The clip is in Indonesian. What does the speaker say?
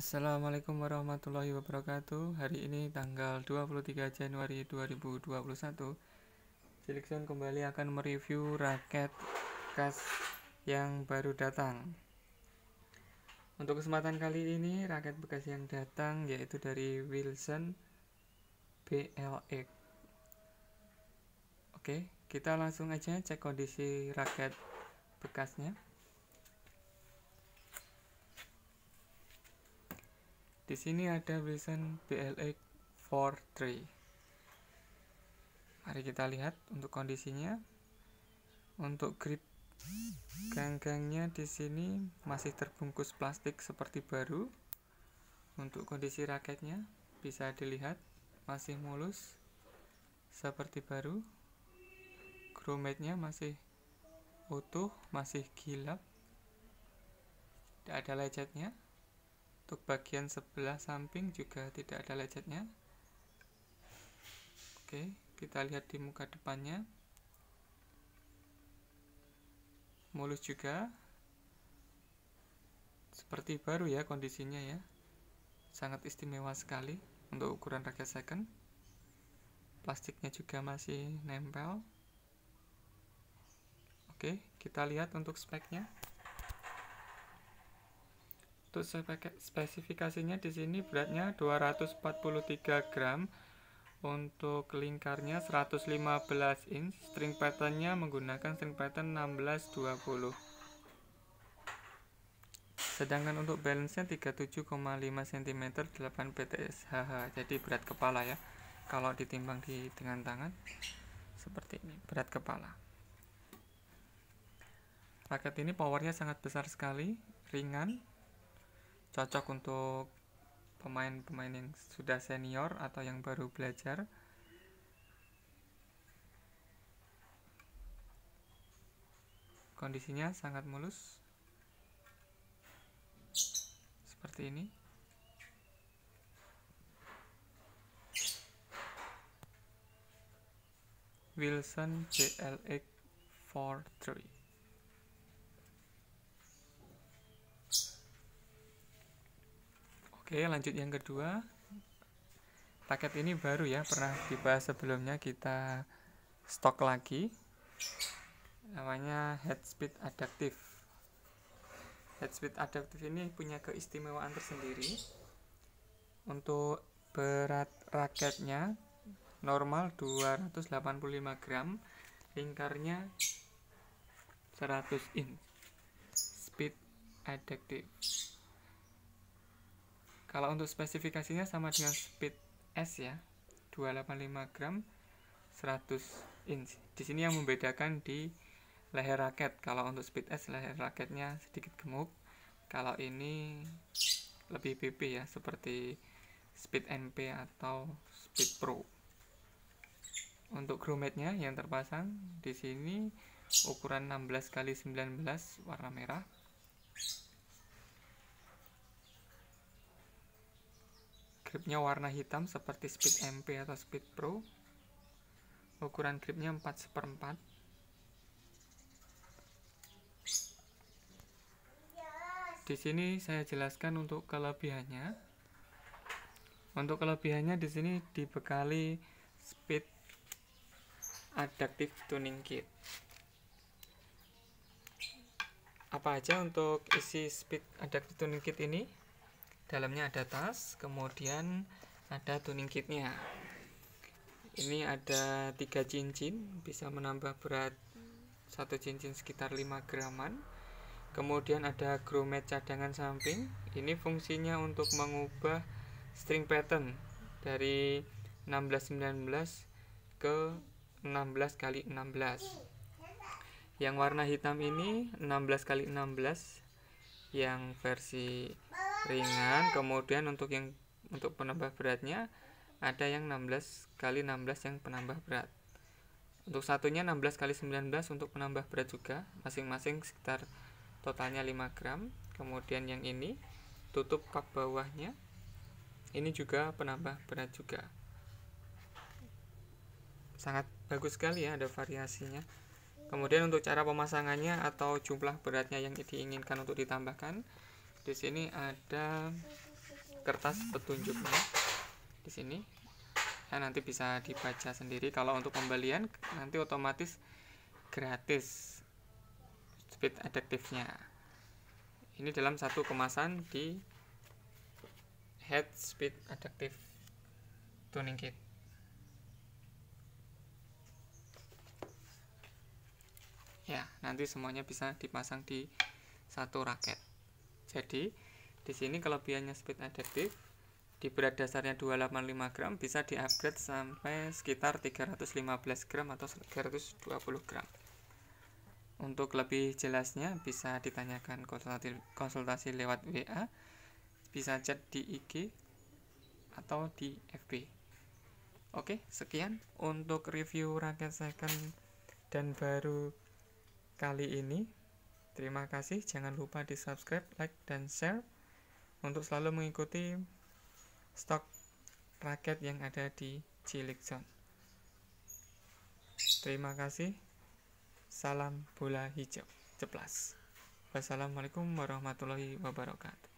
Assalamualaikum warahmatullahi wabarakatuh Hari ini tanggal 23 Januari 2021 Jelikson kembali akan mereview raket khas yang baru datang Untuk kesempatan kali ini raket bekas yang datang yaitu dari Wilson BLX Oke kita langsung aja cek kondisi raket bekasnya Di sini ada Wilson BLX 43. Mari kita lihat untuk kondisinya. Untuk grip ganggangnya di sini masih terbungkus plastik seperti baru. Untuk kondisi raketnya bisa dilihat masih mulus seperti baru. Grommetnya masih utuh, masih gilap. Tidak ada lecetnya. Untuk bagian sebelah samping juga tidak ada lecetnya. Oke, kita lihat di muka depannya. Mulus juga. Seperti baru ya kondisinya ya. Sangat istimewa sekali untuk ukuran rakyat second. Plastiknya juga masih nempel. Oke, kita lihat untuk speknya. Untuk spesifikasinya di sini beratnya 243 gram. Untuk lingkarnya 115 inch, string patternnya menggunakan string pattern 1620. Sedangkan untuk balance-nya 37,5 cm 8 PTS jadi berat kepala ya. Kalau ditimbang di dengan tangan seperti ini, berat kepala. Raket ini powernya sangat besar sekali, ringan, cocok untuk pemain-pemain yang sudah senior atau yang baru belajar kondisinya sangat mulus seperti ini Wilson JLX 43 Oke, lanjut yang kedua. Paket ini baru ya, pernah dibahas sebelumnya kita stok lagi. Namanya head speed adaptif Head speed adaptif ini punya keistimewaan tersendiri. Untuk berat raketnya normal 285 gram, lingkarnya 100 in. Speed adaptif kalau untuk spesifikasinya sama dengan Speed S ya, 285 gram, 100 inch. Di sini yang membedakan di leher raket. Kalau untuk Speed S leher raketnya sedikit gemuk. Kalau ini lebih pipih ya, seperti Speed NP atau Speed Pro. Untuk grommetnya yang terpasang di sini ukuran 16 x 19 warna merah Gripnya warna hitam seperti Speed MP atau Speed Pro. Ukuran gripnya 4 seperempat. Di sini saya jelaskan untuk kelebihannya. Untuk kelebihannya di sini dibekali Speed Adaptive Tuning Kit apa aja untuk isi speed adaptive tuning kit ini dalamnya ada tas kemudian ada tuning kitnya ini ada tiga cincin bisa menambah berat satu cincin sekitar 5 graman kemudian ada grommet cadangan samping ini fungsinya untuk mengubah string pattern dari 1619 ke 16 kali 16 yang warna hitam ini 16 kali 16 yang versi ringan kemudian untuk yang untuk penambah beratnya ada yang 16 kali 16 yang penambah berat untuk satunya 16 kali 19 untuk penambah berat juga masing-masing sekitar totalnya 5 gram kemudian yang ini tutup kap bawahnya ini juga penambah berat juga sangat bagus sekali ya ada variasinya kemudian untuk cara pemasangannya atau jumlah beratnya yang diinginkan untuk ditambahkan di sini ada kertas petunjuknya di sini nah, nanti bisa dibaca sendiri kalau untuk pembelian nanti otomatis gratis speed adaptifnya ini dalam satu kemasan di head speed adaptive tuning kit ya nanti semuanya bisa dipasang di satu raket jadi, di sini kelebihannya speed adaptif di berat dasarnya 285 gram bisa diupgrade sampai sekitar 315 gram atau 320 gram. Untuk lebih jelasnya bisa ditanyakan konsultasi, konsultasi lewat WA, bisa chat di IG atau di FB. Oke, sekian untuk review raket second dan baru kali ini. Terima kasih, jangan lupa di subscribe, like, dan share untuk selalu mengikuti stok raket yang ada di Cilik Zone. Terima kasih. Salam bola hijau. Ceplas. Wassalamualaikum warahmatullahi wabarakatuh.